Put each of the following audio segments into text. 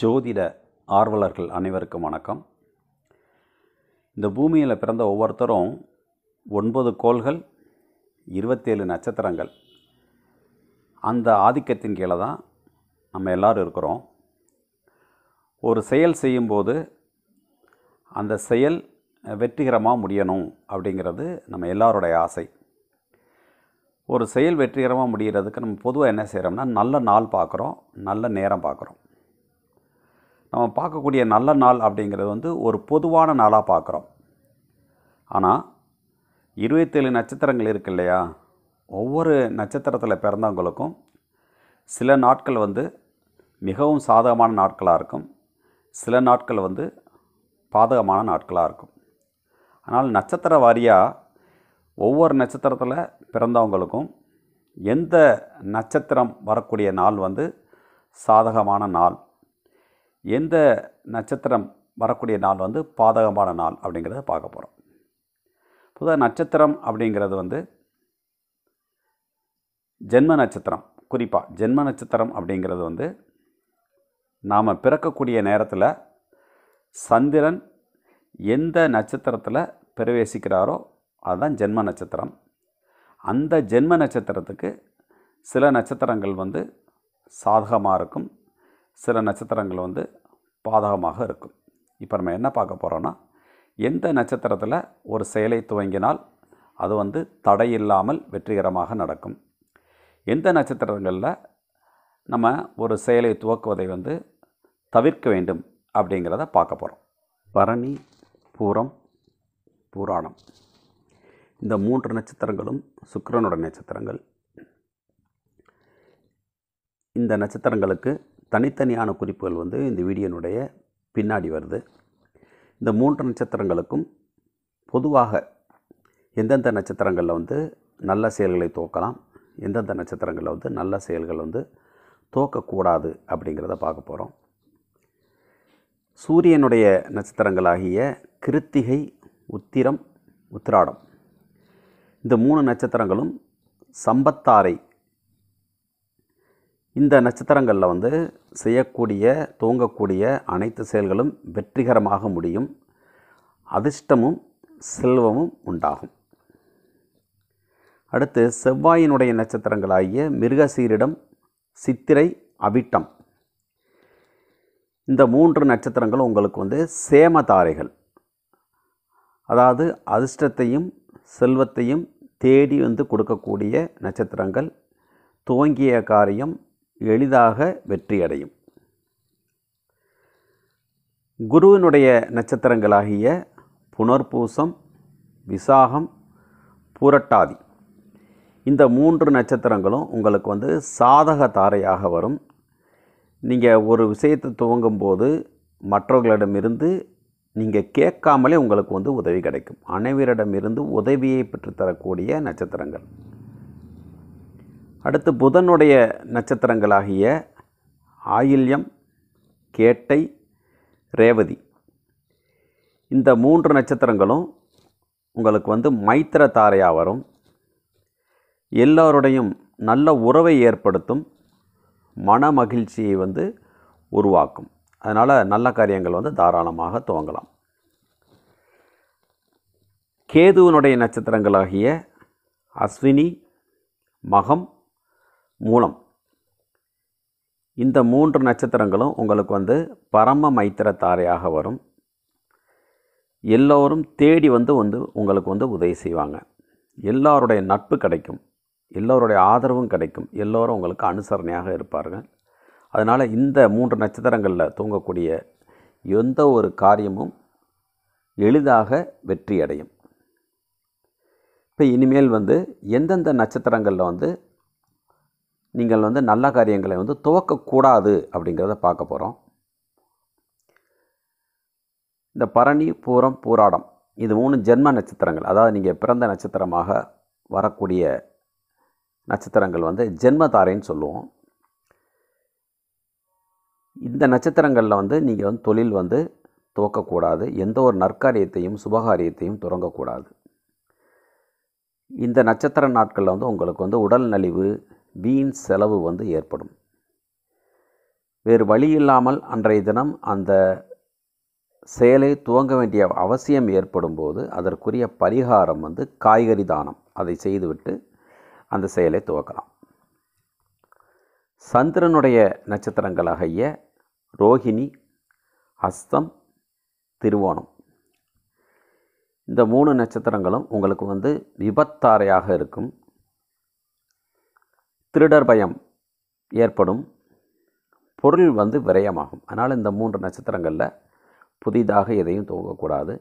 ஜோதிட ஆர்வலர்கள் அனைவருக்கும் வணக்கம் இந்த பூமியில் பிறந்த ஒவ்வொருத்தரும் ஒன்பது கோள்கள் இருபத்தேழு நட்சத்திரங்கள் அந்த ஆதிக்கத்தின் கீழே தான் நம்ம எல்லோரும் இருக்கிறோம் ஒரு செயல் செய்யும்போது அந்த செயல் வெற்றிகரமாக முடியணும் அப்படிங்கிறது நம்ம எல்லாருடைய ஆசை ஒரு செயல் வெற்றிகரமாக முடிகிறதுக்கு நம்ம பொதுவாக என்ன செய்கிறோம்னா நல்ல நாள் பார்க்குறோம் நல்ல நேரம் பார்க்குறோம் நம்ம பார்க்கக்கூடிய நல்ல நாள் அப்படிங்கிறது வந்து ஒரு பொதுவான நாளாக பார்க்குறோம் ஆனால் இருபத்தேழு நட்சத்திரங்கள் இருக்கு இல்லையா ஒவ்வொரு நட்சத்திரத்தில் பிறந்தவங்களுக்கும் சில நாட்கள் வந்து மிகவும் சாதகமான நாட்களாக இருக்கும் சில நாட்கள் வந்து பாதகமான நாட்களாக இருக்கும் ஆனால் நட்சத்திர வாரியாக ஒவ்வொரு நட்சத்திரத்தில் பிறந்தவங்களுக்கும் எந்த நட்சத்திரம் வரக்கூடிய நாள் வந்து சாதகமான நாள் எந்த நட்சத்திரம் வரக்கூடிய நாள் வந்து பாதகமான நாள் அப்படிங்கிறத பார்க்க போகிறோம் பொதுவாக நட்சத்திரம் அப்படிங்கிறது வந்து ஜென்ம நட்சத்திரம் குறிப்பாக ஜென்ம நட்சத்திரம் அப்படிங்கிறது வந்து நாம் பிறக்கக்கூடிய நேரத்தில் சந்திரன் எந்த நட்சத்திரத்தில் பிரவேசிக்கிறாரோ அதுதான் ஜென்ம நட்சத்திரம் அந்த ஜென்ம நட்சத்திரத்துக்கு சில நட்சத்திரங்கள் வந்து சாதகமாக இருக்கும் சில நட்சத்திரங்கள் வந்து பாதகமாக இருக்கும் இப்போ நம்ம என்ன பார்க்க போகிறோன்னா எந்த நட்சத்திரத்தில் ஒரு செயலை துவங்கினால் அது வந்து தடையில்லாமல் வெற்றிகரமாக நடக்கும் எந்த நட்சத்திரங்களில் நம்ம ஒரு செயலை துவக்குவதை வந்து தவிர்க்க வேண்டும் அப்படிங்கிறத பார்க்க போகிறோம் பரணி பூரம் பூராணம் இந்த மூன்று நட்சத்திரங்களும் சுக்கரனுடைய நட்சத்திரங்கள் இந்த நட்சத்திரங்களுக்கு தனித்தனியான குறிப்புகள் வந்து இந்த வீடியோனுடைய பின்னாடி வருது இந்த மூன்று நட்சத்திரங்களுக்கும் பொதுவாக எந்தெந்த நட்சத்திரங்களில் வந்து நல்ல செயல்களை தோக்கலாம் எந்தெந்த நட்சத்திரங்களில் வந்து நல்ல செயல்கள் வந்து தோக்கக்கூடாது அப்படிங்கிறத பார்க்க போகிறோம் சூரியனுடைய நட்சத்திரங்களாகிய கிருத்திகை உத்திரம் உத்திராடம் இந்த மூணு நட்சத்திரங்களும் சம்பத்தாரை இந்த நட்சத்திரங்களில் வந்து செய்யக்கூடிய தூங்கக்கூடிய அனைத்து செயல்களும் வெற்றிகரமாக முடியும் அதிர்ஷ்டமும் செல்வமும் உண்டாகும் அடுத்து செவ்வாயினுடைய நட்சத்திரங்களாகிய மிருகசீரிடம் சித்திரை அவிட்டம் இந்த மூன்று நட்சத்திரங்கள் உங்களுக்கு வந்து சேமதாரைகள் அதாவது அதிர்ஷ்டத்தையும் செல்வத்தையும் தேடி வந்து கொடுக்கக்கூடிய நட்சத்திரங்கள் துவங்கிய காரியம் எளிதாக வெற்றியடையும் குருவினுடைய நட்சத்திரங்களாகிய புனர்பூசம் விசாகம் புரட்டாதி இந்த மூன்று நட்சத்திரங்களும் உங்களுக்கு வந்து சாதக தாரையாக வரும் நீங்கள் ஒரு விஷயத்தை துவங்கும்போது மற்றவர்களிடமிருந்து நீங்கள் கேட்காமலே உங்களுக்கு வந்து உதவி கிடைக்கும் அனைவரிடமிருந்து உதவியை பெற்றுத்தரக்கூடிய நட்சத்திரங்கள் அடுத்து புதனுடைய நட்சத்திரங்களாகிய ஆயில்யம் கேட்டை ரேவதி இந்த மூன்று நட்சத்திரங்களும் உங்களுக்கு வந்து மைத்திர தாரையாக வரும் எல்லோருடையும் நல்ல உறவை ஏற்படுத்தும் மன மகிழ்ச்சியை வந்து உருவாக்கும் அதனால் நல்ல காரியங்கள் வந்து தாராளமாக துவங்கலாம் கேதுவனுடைய நட்சத்திரங்களாகிய அஸ்வினி மகம் மூலம் இந்த மூன்று நட்சத்திரங்களும் உங்களுக்கு வந்து பரம மைத்திர தாரையாக வரும் எல்லோரும் தேடி வந்து வந்து உங்களுக்கு வந்து உதவி செய்வாங்க எல்லோருடைய நட்பு கிடைக்கும் எல்லோருடைய ஆதரவும் கிடைக்கும் எல்லோரும் உங்களுக்கு அனுசரணையாக இருப்பார்கள் அதனால் இந்த மூன்று நட்சத்திரங்களில் தூங்கக்கூடிய எந்த ஒரு காரியமும் எளிதாக வெற்றி அடையும் இப்போ இனிமேல் வந்து எந்தெந்த நட்சத்திரங்களில் வந்து நீங்கள் வந்து நல்ல காரியங்களை வந்து துவக்கக்கூடாது அப்படிங்கிறத பார்க்க போகிறோம் இந்த பரணி பூரம் பூராடம் இது மூணு ஜென்ம நட்சத்திரங்கள் அதாவது நீங்கள் பிறந்த நட்சத்திரமாக வரக்கூடிய நட்சத்திரங்கள் வந்து ஜென்மதாரைன்னு சொல்லுவோம் இந்த நட்சத்திரங்களில் வந்து நீங்கள் வந்து தொழில் வந்து துவக்கக்கூடாது எந்த ஒரு நற்காரியத்தையும் சுபகாரியத்தையும் தொடங்கக்கூடாது இந்த நட்சத்திர நாட்களில் வந்து உங்களுக்கு வந்து உடல் நலிவு வீண் செலவு வந்து ஏற்படும் வேறு வழி இல்லாமல் அன்றைய தினம் அந்த செயலை துவங்க வேண்டிய அவசியம் ஏற்படும் போது அதற்குரிய பரிகாரம் வந்து காய்கறி தானம் அதை செய்துவிட்டு அந்த செயலை துவக்கலாம் சந்திரனுடைய நட்சத்திரங்களாகிய ரோஹிணி அஸ்தம் திருவோணம் இந்த மூணு நட்சத்திரங்களும் உங்களுக்கு வந்து விபத்தாரையாக இருக்கும் திருடர் பயம் ஏற்படும் பொருள் வந்து விரயமாகும் அதனால் இந்த மூன்று நட்சத்திரங்களில் புதிதாக எதையும் துவங்கக்கூடாது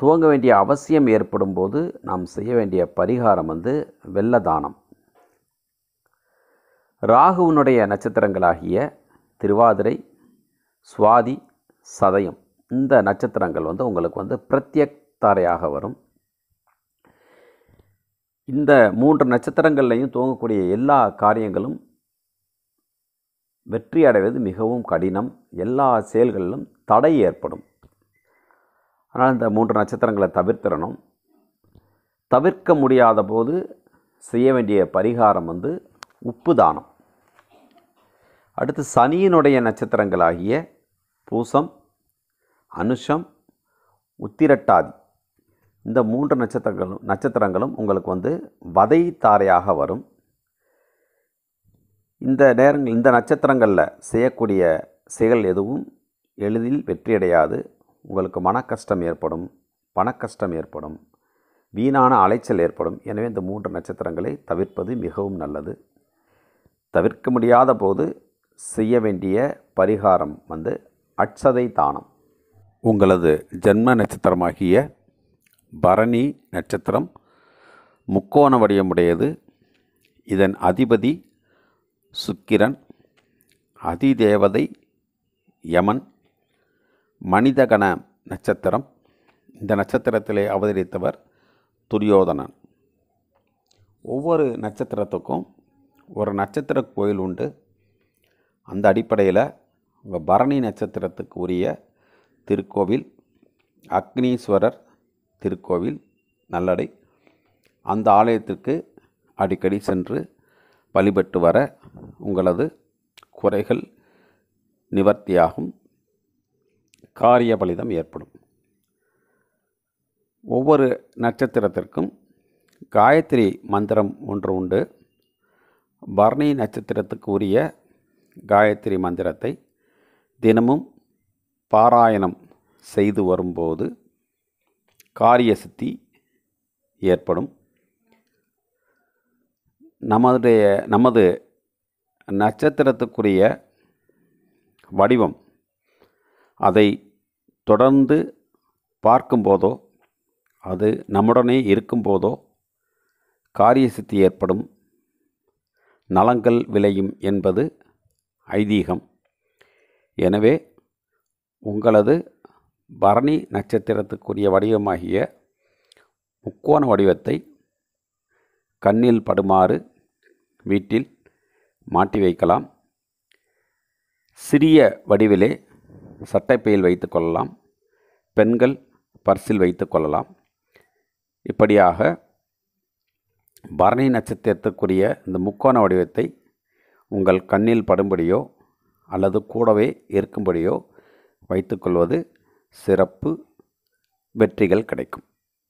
துவங்க வேண்டிய அவசியம் ஏற்படும் போது நாம் செய்ய வேண்டிய பரிகாரம் வந்து வெள்ள தானம் ராகுவனுடைய நட்சத்திரங்களாகிய திருவாதிரை சுவாதி சதயம் இந்த நட்சத்திரங்கள் வந்து உங்களுக்கு வந்து பிரத்யக்தாரையாக வரும் இந்த மூன்று நட்சத்திரங்கள்லையும் துவங்கக்கூடிய எல்லா காரியங்களும் வெற்றி அடைவது மிகவும் கடினம் எல்லா செயல்களிலும் தடை ஏற்படும் ஆனால் இந்த மூன்று நட்சத்திரங்களை தவிர்த்திடணும் தவிர்க்க முடியாத போது செய்ய வேண்டிய பரிகாரம் வந்து உப்பு தானம் அடுத்து சனியினுடைய நட்சத்திரங்களாகிய பூசம் அனுஷம் உத்திரட்டாதி இந்த மூன்று நட்சத்திரங்களும் நட்சத்திரங்களும் உங்களுக்கு வந்து வதை தாரையாக வரும் இந்த நேரங்கள் இந்த நட்சத்திரங்களில் செய்யக்கூடிய செயல் எதுவும் எளிதில் வெற்றியடையாது உங்களுக்கு மன கஷ்டம் ஏற்படும் பணக்கஷ்டம் ஏற்படும் வீணான அலைச்சல் ஏற்படும் எனவே இந்த மூன்று நட்சத்திரங்களை தவிர்ப்பது மிகவும் நல்லது தவிர்க்க முடியாத போது செய்ய வேண்டிய பரிகாரம் வந்து அட்சதை தானம் உங்களது ஜென்ம நட்சத்திரமாகிய பரணி நட்சத்திரம் முக்கோண வடிவமுடையது இதன் அதிபதி சுக்கிரன் அதிதேவதை யமன் மனிதகண நட்சத்திரம் இந்த நட்சத்திரத்திலே அவதரித்தவர் துரியோதனன் ஒவ்வொரு நட்சத்திரத்துக்கும் ஒரு நட்சத்திர கோயில் உண்டு அந்த அடிப்படையில் உங்கள் பரணி நட்சத்திரத்துக்கு உரிய திருக்கோவில் அக்னீஸ்வரர் திருக்கோவில் நல்லடை அந்த ஆலயத்திற்கு அடிக்கடி சென்று வழிபட்டு வர உங்களது குறைகள் நிவர்த்தியாகும் காரிய பலிதம் ஏற்படும் ஒவ்வொரு நட்சத்திரத்திற்கும் காயத்ரி மந்திரம் ஒன்று உண்டு பரணி நட்சத்திரத்துக்கு உரிய காயத்ரி மந்திரத்தை தினமும் பாராயணம் செய்து வரும்போது காரிய சித்தி ஏற்படும் நமதுடைய நமது நட்சத்திரத்துக்குரிய வடிவம் அதை தொடர்ந்து பார்க்கும்போதோ அது நம்முடனே இருக்கும்போதோ காரிய சித்தி ஏற்படும் நலங்கள் விளையும் என்பது ஐதீகம் எனவே உங்களது பரணி நட்சத்திரத்துக்குரிய வடிவமாகிய முக்கோண வடிவத்தை கண்ணில் படுமாறு வீட்டில் மாட்டி வைக்கலாம் சிறிய வடிவிலே சட்டைப்பையில் வைத்து கொள்ளலாம் பெண்கள் பர்சில் வைத்து கொள்ளலாம் இப்படியாக பரணி நட்சத்திரத்துக்குரிய இந்த முக்கோண வடிவத்தை உங்கள் கண்ணில் படும்படியோ அல்லது கூடவே இருக்கும்படியோ வைத்துக்கொள்வது சிறப்பு வெற்றிகள் கிடைக்கும்